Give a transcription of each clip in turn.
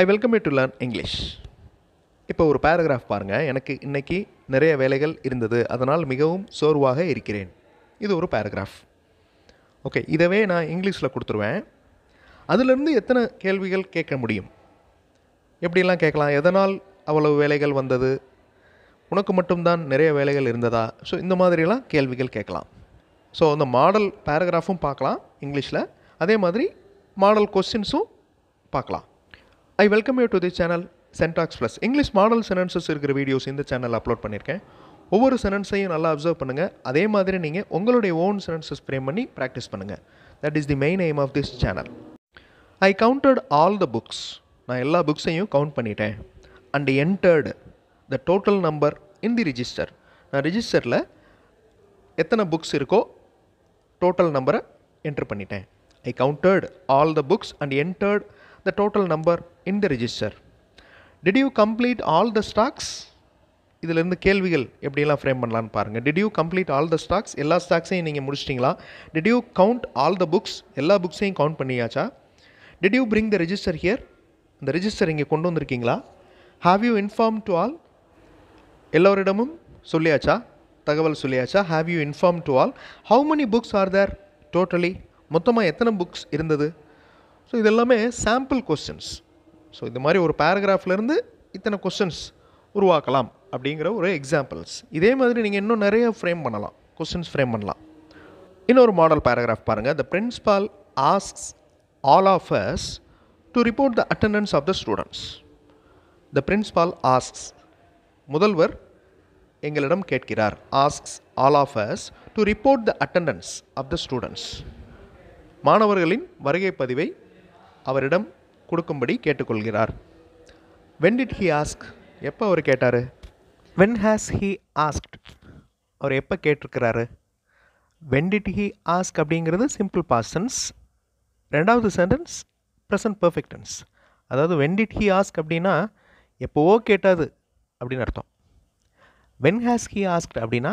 I welcome you to learn English இப்போ ஒரு paragraph பாருங்கள் எனக்கு இன்றைக்கி நிறைய வேலைகள் இருந்தது அதனால் மிகவும் சோர்வாக இருக்கிறேன் இது ஒரு பேராகிராஃப் ஓகே இதவே நான் இங்கிலீஷில் கொடுத்துருவேன் அதிலிருந்து எத்தனை கேள்விகள் கேட்க முடியும் எப்படிலாம் கேட்கலாம் எதனால் அவ்வளவு வேலைகள் வந்தது உனக்கு மட்டும்தான் நிறைய வேலைகள் இருந்ததா ஸோ இந்த மாதிரிலாம் கேள்விகள் கேட்கலாம் ஸோ அந்த மாடல் பேராகிராஃபும் பார்க்கலாம் இங்கிலீஷில் அதே மாதிரி மாடல் கொஸ்டின்ஸும் பார்க்கலாம் I welcome you to the channel syntax plus English model sentences இருக்கிற வீடியோஸ் இந்த சேனல் அப்லோட் பண்ணியிருக்கேன் ஒவ்வொரு சென்டென்ஸையும் நல்லா அப்சர்வ் பண்ணுங்கள் அதே மாதிரி நீங்கள் உங்களுடைய ஓன் சென்டென்சஸ் ஃப்ரேம் பண்ணி ப்ராக்டிஸ் பண்ணுங்கள் that is the main aim of this channel I counted all the books நான் எல்லா புக்ஸையும் கவுண்ட் பண்ணிட்டேன் and entered the total number in the register நான் ரிஜிஸ்டரில் எத்தனை புக்ஸ் இருக்கோ டோட்டல் நம்பரை என்ட்ரு பண்ணிட்டேன் I counted all the books and entered the total number in the register. Did you complete all the stocks? இதிலேருந்து கேள்விகள் எப்படியெல்லாம் ஃப்ரேம் பண்ணலான்னு பாருங்கள் did you complete all the stocks எல்லா ஸ்டாக்ஸையும் நீங்கள் முடிச்சிட்டிங்களா did you count all the books எல்லா புக்ஸையும் கவுண்ட் பண்ணியாச்சா did you bring the register here இந்த ரிஜிஸ்டர் இங்கே கொண்டு வந்திருக்கீங்களா have you inform to all எல்லோரிடமும் சொல்லியாச்சா தகவல் சொல்லியாச்சா have you inform to all how many books are there totally மொத்தமாக எத்தனை புக்ஸ் இருந்தது ஸோ இது எல்லாமே சாம்பிள் கொஸ்டின்ஸ் ஸோ இது மாதிரி ஒரு பேராகிராஃப்லேருந்து இத்தனை கொஸ்டின்ஸ் உருவாக்கலாம் அப்படிங்கிற ஒரு எக்ஸாம்பிள்ஸ் இதே மாதிரி நீங்கள் இன்னும் நிறைய ஃப்ரேம் பண்ணலாம் கொஸ்டின்ஸ் ஃப்ரேம் பண்ணலாம் இன்னொரு மாடல் பேராகிராஃப் பாருங்கள் the principal asks all of us to report the attendance of the students the principal asks முதல்வர் எங்களிடம் கேட்கிறார் asks all of us to report the attendance of the students மாணவர்களின் வருகை பதிவை அவரிடம் கொடுக்கும்படி கேட்டுக்கொள்கிறார் வென் டிட் ஹி ஆஸ்க் எப்போ அவர் கேட்டார் வென் ஹேஸ் ஹி ஆஸ்க்ட் அவர் எப்போ கேட்டிருக்கிறாரு வென் டிட் ஹி ஆஸ்க் அப்படிங்கிறது சிம்பிள் பாஸ்டன்ஸ் ரெண்டாவது சென்டென்ஸ் ப்ரெசன்ட் பர்ஃபெக்டன்ஸ் அதாவது வென் டிட் ஹி ஆஸ்க் அப்படின்னா எப்போவோ கேட்டாது அப்படின்னு அர்த்தம் வென் ஹேஸ் ஹி ஆஸ்க்ட் அப்படின்னா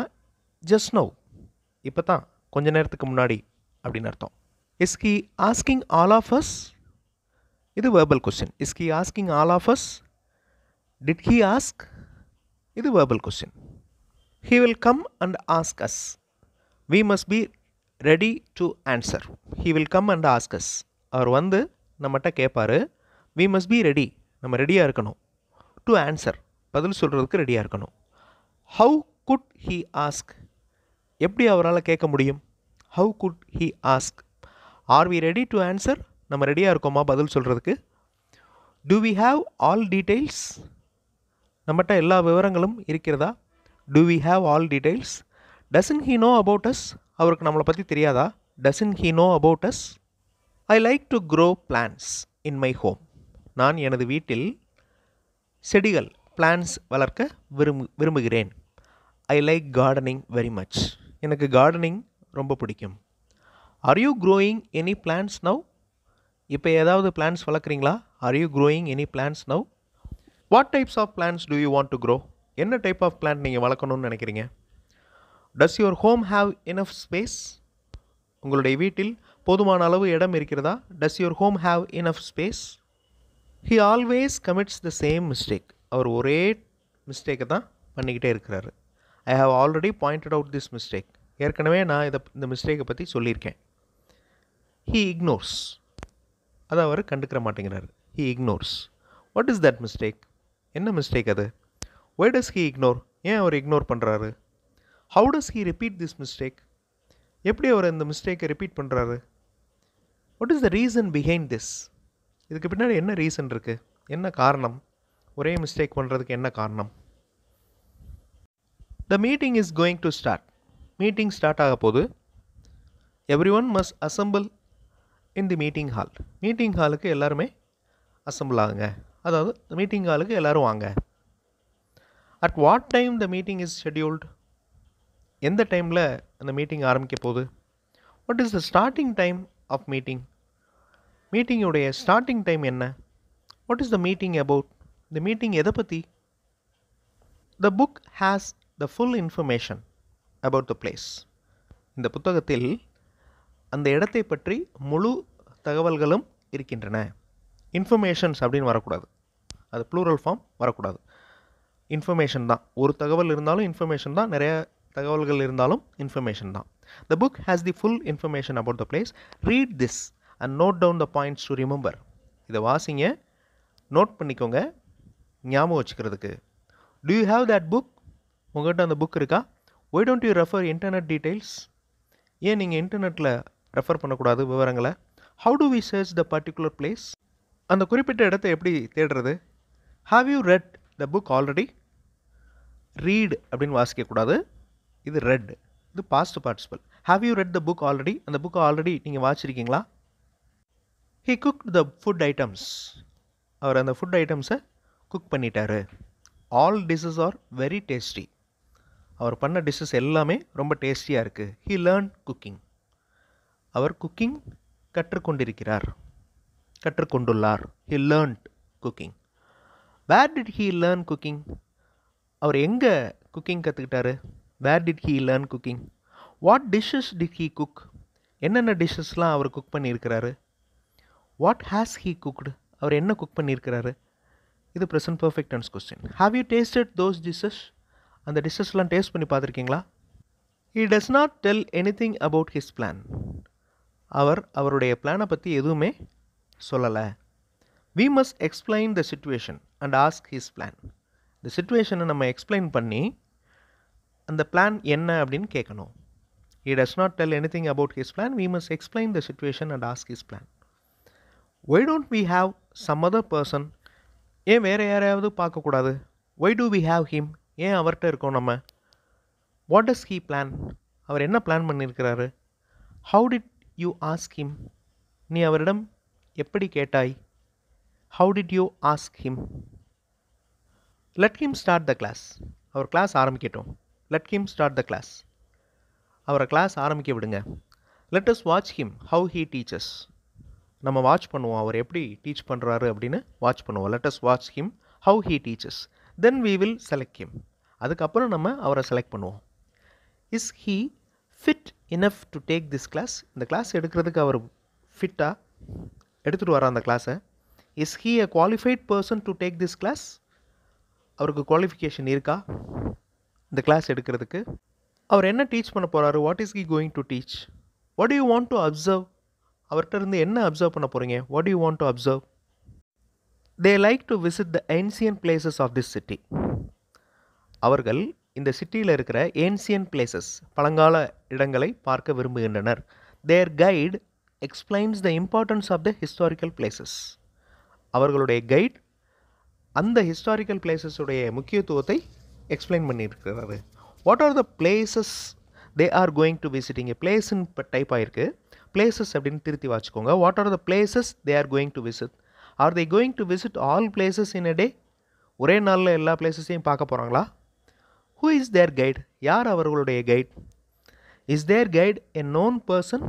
ஜஸ்ட் நோ இப்போ தான் கொஞ்ச நேரத்துக்கு முன்னாடி அப்படின்னு அர்த்தம் is he asking all of us இது verbal question is he asking all of us did he ask இது verbal question he will come and ask us we must be ready to answer he will come and ask us அவர் வந்து நம்மகிட்ட கேட்பார் we must be ready நம்ம ரெடியாக இருக்கணும் to answer பதில் சொல்கிறதுக்கு ரெடியாக இருக்கணும் ஹவு குட் ஹீ ஆஸ்க் எப்படி அவரால் கேட்க முடியும் how could he ask are we ready to answer நம்ம ரெடியாக இருக்கோமா பதில் சொல்கிறதுக்கு do we have all details நம்மகிட்ட எல்லா விவரங்களும் இருக்கிறதா do we have all details doesn't he know about us அவருக்கு நம்மளை பற்றி தெரியாதா doesn't he know about us I like to grow plants in my home நான் எனது வீட்டில் செடிகள் பிளான்ஸ் வளர்க்க விரும்பு விரும்புகிறேன் I like gardening very much எனக்கு கார்டனிங் ரொம்ப பிடிக்கும் are you growing any plants now இப்போ ஏதாவது பிளான்ஸ் வளர்க்குறீங்களா are you growing any plants now what types of plants do you want to grow என்ன டைப் ஆஃப் பிளான்ட் நீங்கள் வளர்க்கணும்னு நினைக்கிறீங்க does your home have enough space உங்களுடைய வீட்டில் போதுமான அளவு இடம் இருக்கிறதா does your home have enough space he always commits the same mistake அவர் ஒரே மிஸ்டேக்கை தான் பண்ணிக்கிட்டே இருக்கிறாரு I have already pointed out this mistake ஏற்கனவே நான் இதை இந்த மிஸ்டேக்கை பற்றி சொல்லியிருக்கேன் ஹீ இக்னோர்ஸ் அதை அவர் கண்டுக்கிற மாட்டேங்கிறார் he ignores what is that mistake என்ன மிஸ்டேக் அது ஒய் டஸ் ஹீ இக்னோர் ஏன் அவர் இக்னோர் பண்ணுறாரு how does he repeat this mistake எப்படி அவர் இந்த மிஸ்டேக்கை ரிப்பீட் பண்ணுறாரு what is the reason behind this இதுக்கு பின்னாடி என்ன ரீசன் இருக்குது என்ன காரணம் ஒரே மிஸ்டேக் பண்ணுறதுக்கு என்ன காரணம் the meeting is going to start meeting start ஆக போது everyone must assemble in the meeting hall meeting ஹாலுக்கு எல்லாருமே அசம்பிள் ஆகுங்க அதாவது மீட்டிங் ஹாலுக்கு எல்லோரும் வாங்க at what time the meeting is scheduled எந்த டைமில் அந்த மீட்டிங் ஆரம்பிக்க போகுது what is the starting time of meeting மீட்டிங்குடைய ஸ்டார்டிங் டைம் என்ன what is the meeting about இந்த மீட்டிங் எதை பற்றி the book has the full information about the place இந்த புத்தகத்தில் அந்த இடத்தை பற்றி முழு தகவல்களும் இருக்கின்றன இன்ஃபர்மேஷன்ஸ் அப்படின்னு வரக்கூடாது அது ப்ளூரல் ஃபார்ம் வரக்கூடாது இன்ஃபர்மேஷன் தான் ஒரு தகவல் இருந்தாலும் இன்ஃபர்மேஷன் தான் நிறைய தகவல்கள் இருந்தாலும் இன்ஃபர்மேஷன் தான் the book has the full information about the place read this and note down the points to remember இதை வாசிங்க நோட் பண்ணிக்கோங்க ஞாபகம் வச்சுக்கிறதுக்கு do you have that book உங்கள்கிட்ட அந்த புக் இருக்கா why don't you refer internet details ஏன் நீங்கள் இன்டர்நெட்டில் ரெஃபர் பண்ணக்கூடாது விவரங்களை how do we search the particular place அந்த குறிப்பிட்ட இடத்த எப்படி தேடுறது have you read the book already read அப்படின்னு வாசிக்கக்கூடாது இது ரெட் இது past participle have you read the book already அந்த புக்கை ஆல்ரெடி நீங்கள் வாசிச்சிருக்கீங்களா he cook the food items அவர் அந்த ஃபுட் ஐட்டம்ஸை குக் பண்ணிட்டாரு all dishes are very tasty அவர் பண்ண டிஷ்ஷஸ் எல்லாமே ரொம்ப டேஸ்டியாக இருக்குது ஹி லேர்ன் குக்கிங் அவர் குக்கிங் கற்றுக்கொண்டிருக்கிறார் கற்றுக்கொண்டுள்ளார் he learnt cooking where did he learn cooking அவர் எங்கே குக்கிங் கற்றுக்கிட்டாரு where did he learn cooking what dishes did he cook என்னென்ன டிஷ்ஷஸ்லாம் அவர் குக் பண்ணியிருக்கிறாரு வாட் ஹேஸ் ஹீ குக்டு அவர் என்ன குக் பண்ணியிருக்கிறாரு இது ப்ரெசன்ட் பர்ஃபெக்ட் அன்ஸ் question have you tasted those dishes அந்த டிஷ்ஷஸ்லாம் டேஸ்ட் பண்ணி பார்த்துருக்கீங்களா he does not tell anything about his plan அவர் அவருடைய பிளானை பற்றி எதுவுமே சொல்லலை we must explain the situation and ask his plan இந்த சுச்சுவேஷனை நம்ம எக்ஸ்பிளைன் பண்ணி அந்த பிளான் என்ன அப்படின்னு கேட்கணும் he does not tell anything about his plan we must explain the situation and ask his plan why don't we have some other person ஏன் வேறு யாரையாவது பார்க்கக்கூடாது why do we have him ஏன் அவர்கிட்ட இருக்கோம் நம்ம வாட் டஸ் ஹீ பிளான் அவர் என்ன பிளான் பண்ணியிருக்கிறாரு how did you ask him நீ அவரிடம் எப்படி கேட்டாய் how did you ask him let him start the class our class ஆரம்பிக்கட்டும் let him start the class அவரை கிளாஸ் ஆரம்பிக்க விடுங்க let us watch him how he teaches நம்ம வாட்ச் பண்ணுவோம் அவர் எப்படி டீச் பண்ணுறாரு அப்படின்னு வாட்ச் பண்ணுவோம் let us watch him how he teaches then we will select him அதுக்கப்புறம் நம்ம அவரை செலக்ட் பண்ணுவோம் is he fit enough to take this class இந்த கிளாஸ் எடுக்கிறதுக்கு அவர் ஃபிட்டாக எடுத்துகிட்டு வர அந்த கிளாஸை is he a qualified person to take this class அவருக்கு குவாலிஃபிகேஷன் இருக்கா இந்த கிளாஸ் எடுக்கிறதுக்கு அவர் என்ன டீச் பண்ண போகிறாரு what is he going to teach what you want to observe அவர்கிட்ட இருந்து என்ன அப்சர்வ் பண்ண போகிறீங்க what you want to observe they like to visit the ancient places of this city அவர்கள் இந்த சிட்டியில் இருக்கிற ஏன்சியன் பிளேசஸ் பழங்கால இடங்களை பார்க்க விரும்புகின்றனர் their guide explains the importance of the historical places அவர்களுடைய கைட் அந்த ஹிஸ்டாரிக்கல் பிளேசஸுடைய முக்கியத்துவத்தை எக்ஸ்பிளைன் பண்ணியிருக்கிறாரு what are the places they are going to visiting பிளேஸ்ன்னு இப்போ டைப் ஆகிருக்கு பிளேசஸ் அப்படின்னு திருத்தி வச்சுக்கோங்க what are the places they are going to visit are they going to visit all places in a day ஒரே நாளில் எல்லா பிளேசஸையும் பார்க்க போகிறாங்களா ஹூ இஸ் தேர் கைட் யார் அவர்களுடைய guide is their guide a known person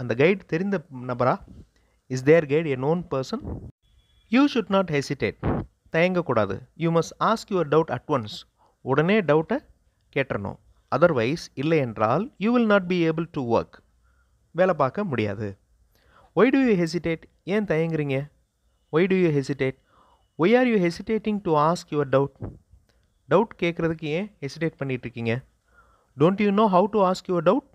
அந்த கைட் தெரிந்த நபரா is their guide a known person you should not hesitate தயங்கக்கூடாது you must ask your doubt advance உடனே டவுட்டை கேட்டணும் அதர்வைஸ் இல்லை என்றால் you will not be able to work வேலை பார்க்க முடியாது ஒய் டு யூ ஹெசிடேட் ஏன் தயங்குறீங்க why do you hesitate why are you hesitating to ask your doubt doubt கேட்குறதுக்கு ஏன் ஹெசிடேட் பண்ணிகிட்ருக்கீங்க don't you know how to ask your doubt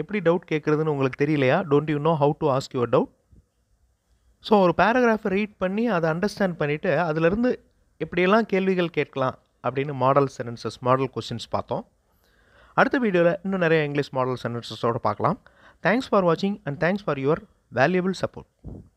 எப்படி doubt கேட்குறதுன்னு உங்களுக்கு தெரியலையா don't you know how to ask your doubt so ஒரு பேராகிராஃபை read பண்ணி அதை அண்டர்ஸ்டாண்ட் பண்ணிவிட்டு அதிலேருந்து எப்படியெல்லாம் கேள்விகள் கேட்கலாம் அப்படின்னு மாடல் சென்டென்சஸ் மாடல் கொஸ்டின்ஸ் பார்த்தோம் அடுத்த வீடியோவில் இன்னும் நிறைய இங்கிலீஷ் மாடல் சென்டென்சஸோடு பார்க்கலாம் தேங்க்ஸ் ஃபார் வாட்சிங் and thanks for your valuable support